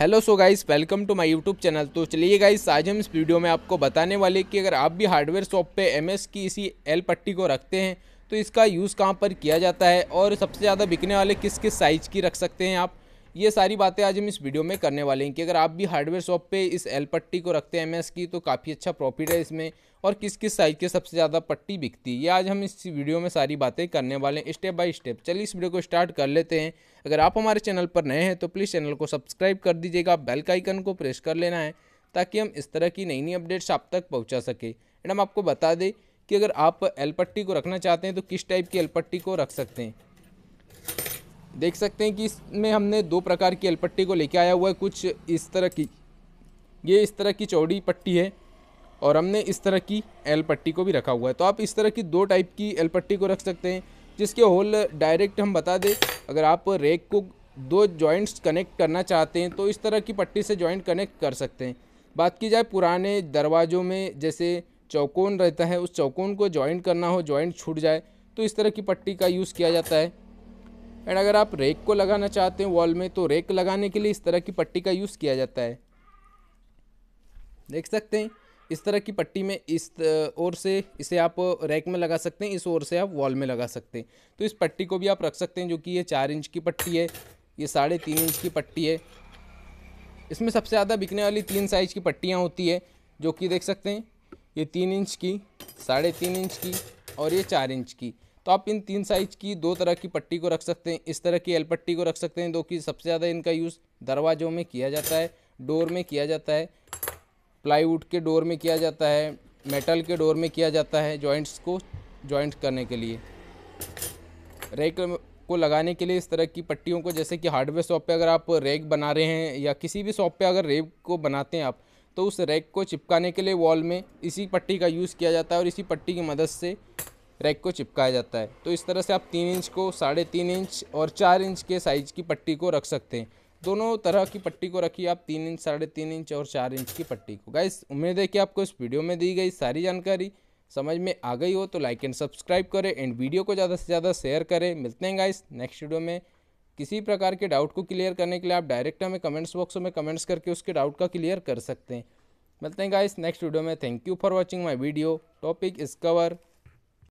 hello so guys welcome to my YouTube channel तो चलिए guys आज हम इस वीडियो में आपको बताने वाले कि अगर आप भी हार्डवेयर शॉप पे एमएस की इसी एल पट्टी को रखते हैं तो इसका यूज़ कहाँ पर किया जाता है और सबसे ज़्यादा बिकने वाले किस किस साइज़ की रख सकते हैं आप ये सारी बातें आज हम इस वीडियो में करने वाले हैं कि अगर आप भी हार्डवेयर शॉप पे इस एल पट्टी को रखते हैं एम की तो काफ़ी अच्छा प्रॉफिट है इसमें और किस किस साइज़ के सबसे ज़्यादा पट्टी बिकती है ये आज हम इस वीडियो में सारी बातें करने वाले हैं स्टेप बाय स्टेप चलिए इस वीडियो को स्टार्ट कर लेते हैं अगर आप हमारे चैनल पर नए हैं तो प्लीज़ चैनल को सब्सक्राइब कर दीजिएगा बेल का आइकन को प्रेस कर लेना है ताकि हम इस तरह की नई नई अपडेट्स आप तक पहुँचा सकें एंड हम आपको बता दें कि अगर आप एल पट्टी को रखना चाहते हैं तो किस टाइप की एल पट्टी को रख सकते हैं देख सकते हैं कि इसमें हमने दो प्रकार की अलपट्टी को लेके आया हुआ है कुछ इस तरह की ये इस तरह की चौड़ी पट्टी है और हमने इस तरह की एल पट्टी को भी रखा हुआ है तो आप इस तरह की दो टाइप की एल पट्टी को रख सकते हैं जिसके होल डायरेक्ट हम बता दें अगर आप रेक को दो जॉइंट्स कनेक्ट करना चाहते हैं तो इस तरह की पट्टी से जॉइंट कनेक्ट कर सकते हैं बात की जाए पुराने दरवाज़ों में जैसे चौकोन रहता है उस चौकोन को जॉइंट करना हो जॉइंट छूट जाए तो इस तरह की पट्टी का यूज़ किया जाता है एंड अगर आप रेक को लगाना चाहते हैं वॉल में तो रेक लगाने के लिए इस तरह की पट्टी का यूज़ किया जाता है देख सकते हैं इस तरह की पट्टी में इस ओर से इसे आप रैक में लगा सकते हैं इस ओर से आप वॉल में लगा सकते हैं तो इस पट्टी को भी आप रख सकते हैं जो कि ये चार इंच की पट्टी है ये साढ़े तीन इंच की पट्टी है इसमें सबसे ज़्यादा बिकने वाली तीन साइज़ की पट्टियाँ होती है जो कि देख सकते हैं ये तीन इंच की साढ़े तीन इंच की और ये चार इंच की तो आप इन तीन साइज की दो तरह की पट्टी को रख सकते हैं इस तरह की एल पट्टी को रख सकते हैं जो कि सबसे ज़्यादा इनका यूज़ दरवाज़ों में किया जाता है डोर में किया जाता है प्लाईवुड के डोर में किया जाता है मेटल के डोर में किया जाता है जॉइंट्स को जॉइंट करने के लिए रेक को लगाने के लिए इस तरह की पट्टियों को जैसे कि हार्डवेयर शॉप पे अगर आप रैक बना रहे हैं या किसी भी शॉप पे अगर रैक को बनाते हैं आप तो उस रैक को चिपकाने के लिए वॉल में इसी पट्टी का यूज़ किया जाता है और इसी पट्टी की मदद से रैक को चिपकाया जाता है तो इस तरह से आप तीन इंच को साढ़े तीन इंच और चार इंच के साइज़ की पट्टी को रख सकते हैं दोनों तरह की पट्टी को रखिए आप तीन इंच साढ़े तीन इंच और चार इंच की पट्टी को गाइस उम्मीद है कि आपको इस वीडियो में दी गई सारी जानकारी समझ में आ गई हो तो लाइक एंड सब्सक्राइब करें एंड वीडियो को ज़्यादा से ज़्यादा शेयर करें मिलते हैं गाइस नेक्स्ट वीडियो में किसी प्रकार के डाउट को क्लियर करने के लिए आप डायरेक्ट हमें कमेंट्स बॉक्स में कमेंट्स करके उसके डाउट का क्लियर कर सकते हैं मिलते हैं गाइस नेक्स्ट वीडियो में thank you for watching my video topic इस कवर